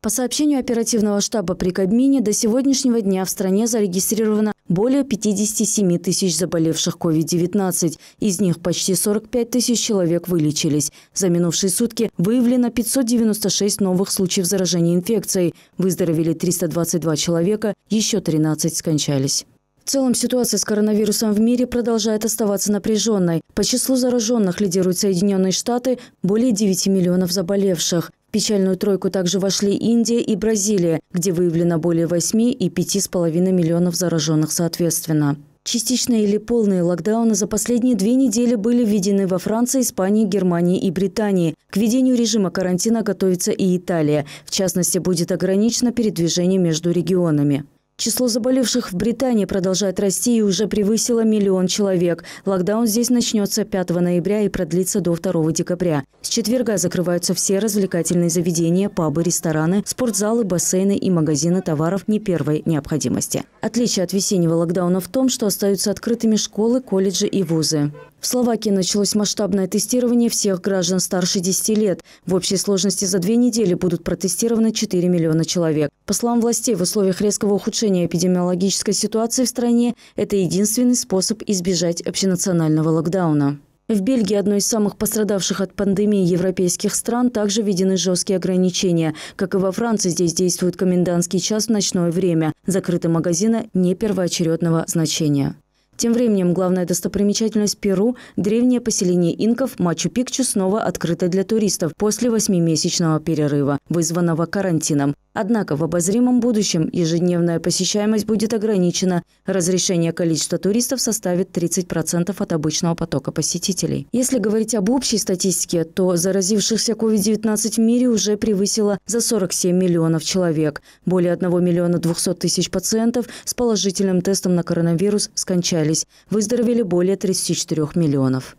По сообщению оперативного штаба при Кабмине, до сегодняшнего дня в стране зарегистрировано более 57 тысяч заболевших COVID-19. Из них почти 45 тысяч человек вылечились. За минувшие сутки выявлено 596 новых случаев заражения инфекцией. Выздоровели 322 человека, еще 13 скончались. В целом ситуация с коронавирусом в мире продолжает оставаться напряженной. По числу зараженных лидируют Соединенные Штаты более 9 миллионов заболевших. В печальную тройку также вошли Индия и Бразилия, где выявлено более 8 и 5,5 миллионов зараженных соответственно. Частичные или полные локдауны за последние две недели были введены во Франции, Испании, Германии и Британии. К введению режима карантина готовится и Италия. В частности, будет ограничено передвижение между регионами. Число заболевших в Британии продолжает расти и уже превысило миллион человек. Локдаун здесь начнется 5 ноября и продлится до 2 декабря. С четверга закрываются все развлекательные заведения, пабы, рестораны, спортзалы, бассейны и магазины товаров не первой необходимости. Отличие от весеннего локдауна в том, что остаются открытыми школы, колледжи и вузы. В Словакии началось масштабное тестирование всех граждан старше 10 лет. В общей сложности за две недели будут протестированы 4 миллиона человек. По словам властей, в условиях резкого ухудшения эпидемиологической ситуации в стране это единственный способ избежать общенационального локдауна. В Бельгии, одной из самых пострадавших от пандемии европейских стран, также введены жесткие ограничения. Как и во Франции, здесь действует комендантский час в ночное время. Закрыты магазины не первоочередного значения. Тем временем главная достопримечательность Перу – древнее поселение инков Мачу-Пикчу снова открыто для туристов после восьмимесячного перерыва, вызванного карантином. Однако в обозримом будущем ежедневная посещаемость будет ограничена. Разрешение количества туристов составит 30% от обычного потока посетителей. Если говорить об общей статистике, то заразившихся COVID-19 в мире уже превысило за 47 миллионов человек. Более 1 миллиона 200 тысяч пациентов с положительным тестом на коронавирус скончались скончались, выздоровели более 34 миллионов.